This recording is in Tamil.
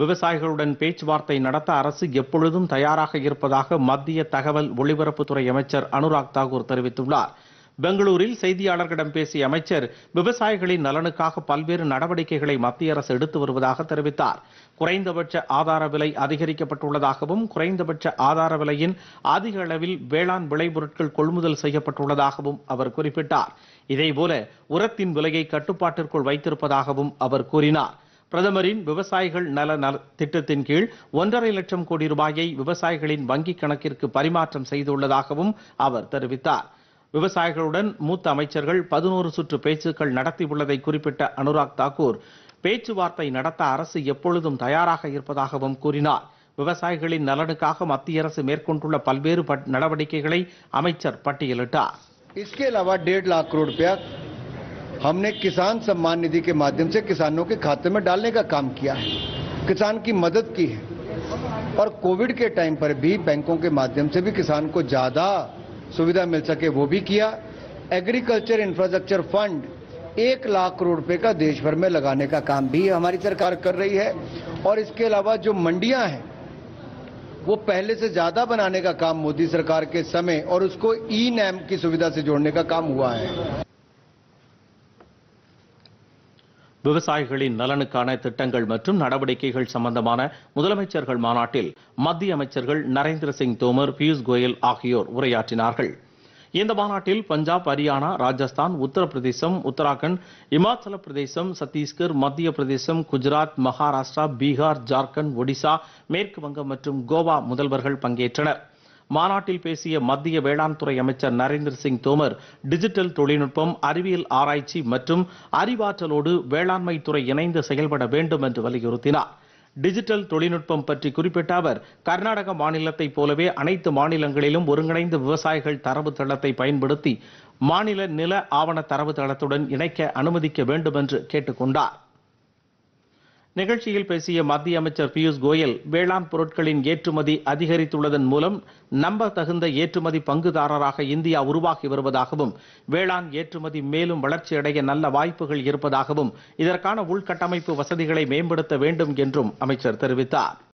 விவசாயிகளுடன் பேச்சுவார்த்தை நடத்த அரசு எப்பொழுதும் தயாராக இருப்பதாக மத்திய தகவல் ஒலிபரப்புத்துறை அமைச்சர் அனுராக் தாகூர் தெரிவித்துள்ளார் பெங்களூரில் செய்தியாளர்களிடம் பேசிய அமைச்சர் விவசாயிகளின் நலனுக்காக பல்வேறு நடவடிக்கைகளை மத்திய அரசு எடுத்து வருவதாக தெரிவித்தார் குறைந்தபட்ச ஆதார விலை அதிகரிக்கப்பட்டுள்ளதாகவும் குறைந்தபட்ச ஆதார விலையின் அதிக அளவில் வேளாண் விளைபொருட்கள் கொள்முதல் செய்யப்பட்டுள்ளதாகவும் அவர் குறிப்பிட்டார் இதேபோல உரத்தின் விலையை கட்டுப்பாட்டிற்குள் வைத்திருப்பதாகவும் அவர் கூறினார் பிரதமரின் விவசாயிகள் நல திட்டத்தின் கீழ் ஒன்றரை லட்சம் கோடி ரூபாயை விவசாயிகளின் வங்கிக் கணக்கிற்கு பரிமாற்றம் செய்துள்ளதாகவும் அவர் தெரிவித்தார் விவசாயிகளுடன் மூத்த அமைச்சர்கள் பதினோரு சுற்று பேச்சுக்கள் நடத்தியுள்ளதை குறிப்பிட்ட அனுராக் தாக்கூர் பேச்சுவார்த்தை நடத்த அரசு எப்பொழுதும் தயாராக இருப்பதாகவும் கூறினார் விவசாயிகளின் நலனுக்காக மத்திய அரசு மேற்கொண்டுள்ள பல்வேறு நடவடிக்கைகளை அமைச்சர் பட்டியலிட்டார் हमने किसान सम्मान निधि के माध्यम से किसानों के खाते में डालने का काम किया है किसान की मदद की है और कोविड के टाइम पर भी बैंकों के माध्यम से भी किसान को ज़्यादा सुविधा मिल सके वो भी किया एग्रीकल्चर इंफ्रास्ट्रक्चर फंड एक लाख करोड़ रुपए का देश भर में लगाने का काम भी हमारी सरकार कर रही है और इसके अलावा जो मंडियां हैं वो पहले से ज्यादा बनाने का काम मोदी सरकार के समय और उसको ई नैम की सुविधा से जोड़ने का काम हुआ है விவசாயிகளின் நலனுக்கான திட்டங்கள் மற்றும் நடவடிக்கைகள் சம்பந்தமான முதலமைச்சர்கள் மாநாட்டில் மத்திய அமைச்சர்கள் நரேந்திர சிங் தோமர் பியூஷ் கோயல் ஆகியோர் உரையாற்றினார்கள் இந்த மாநாட்டில் பஞ்சாப் ஹரியானா ராஜஸ்தான் உத்தரப்பிரதேசம் உத்தராகண்ட் இமாச்சல பிரதேசம் சத்தீஸ்கர் மத்திய பிரதேசம் குஜராத் மகாராஷ்டிரா பீகார் ஜார்க்கண்ட் ஒடிசா மேற்கு வங்கம் மற்றும் கோவா முதல்வர்கள் பங்கேற்றனர் மாநாட்டில் பேசிய மத்திய வேளாண் துறை அமைச்சர் நரேந்திர சிங் தோமர் டிஜிட்டல் தொழில்நுட்பம் அறிவியல் ஆராய்ச்சி மற்றும் அறிவாற்றலோடு வேளாண்மை துறை இணைந்து செயல்பட வேண்டும் என்று வலியுறுத்தினார் டிஜிட்டல் தொழில்நுட்பம் பற்றி குறிப்பிட்ட அவர் கர்நாடக மாநிலத்தைப் போலவே அனைத்து மாநிலங்களிலும் ஒருங்கிணைந்த விவசாயிகள் தரவு தளத்தை பயன்படுத்தி மாநில நில ஆவண தளத்துடன் இணைக்க அனுமதிக்க வேண்டும் என்று கேட்டுக்கொண்டார் நிகழ்ச்சியில் பேசிய மத்திய அமைச்சர் பியூஷ் கோயல் வேளாண் பொருட்களின் ஏற்றுமதி அதிகரித்துள்ளதன் மூலம் நம்ப தகுந்த ஏற்றுமதி பங்குதாரராக இந்தியா உருவாகி வருவதாகவும் வேளாண் ஏற்றுமதி மேலும் வளர்ச்சியடைய நல்ல வாய்ப்புகள் இருப்பதாகவும் இதற்கான உள்கட்டமைப்பு வசதிகளை மேம்படுத்த வேண்டும் என்றும் அமைச்சர் தெரிவித்தார்